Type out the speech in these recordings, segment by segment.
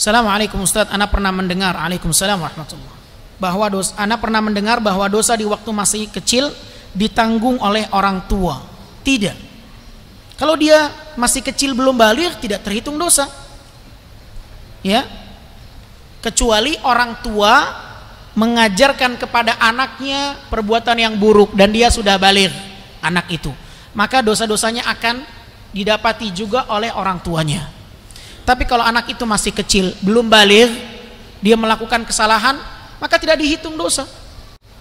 Assalamualaikum Ustaz, anak pernah mendengar Waalaikumsalam warahmatullahi bahwa dosa, Anak pernah mendengar bahwa dosa di waktu masih kecil ditanggung oleh orang tua. Tidak. Kalau dia masih kecil belum balik tidak terhitung dosa. Ya. Kecuali orang tua mengajarkan kepada anaknya perbuatan yang buruk dan dia sudah balik anak itu. Maka dosa-dosanya akan didapati juga oleh orang tuanya. Tapi kalau anak itu masih kecil, belum balik, dia melakukan kesalahan, maka tidak dihitung dosa.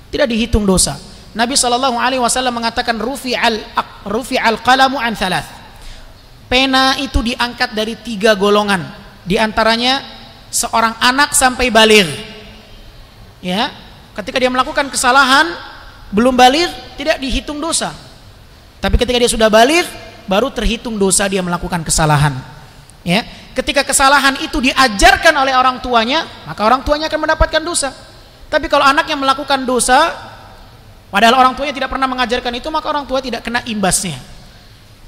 Tidak dihitung dosa. Nabi Shallallahu Alaihi Wasallam mengatakan rufi al rufi al kalamu an thalath. Pena itu diangkat dari tiga golongan. diantaranya seorang anak sampai balir. Ya, ketika dia melakukan kesalahan belum balir tidak dihitung dosa. Tapi ketika dia sudah balir baru terhitung dosa dia melakukan kesalahan. Ya, Ketika kesalahan itu diajarkan oleh orang tuanya, maka orang tuanya akan mendapatkan dosa. Tapi kalau anaknya melakukan dosa, padahal orang tuanya tidak pernah mengajarkan itu, maka orang tua tidak kena imbasnya.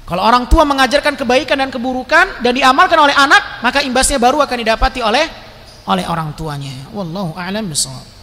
Kalau orang tua mengajarkan kebaikan dan keburukan dan diamalkan oleh anak, maka imbasnya baru akan didapati oleh oleh orang tuanya. Wallahu a'lam bishawab.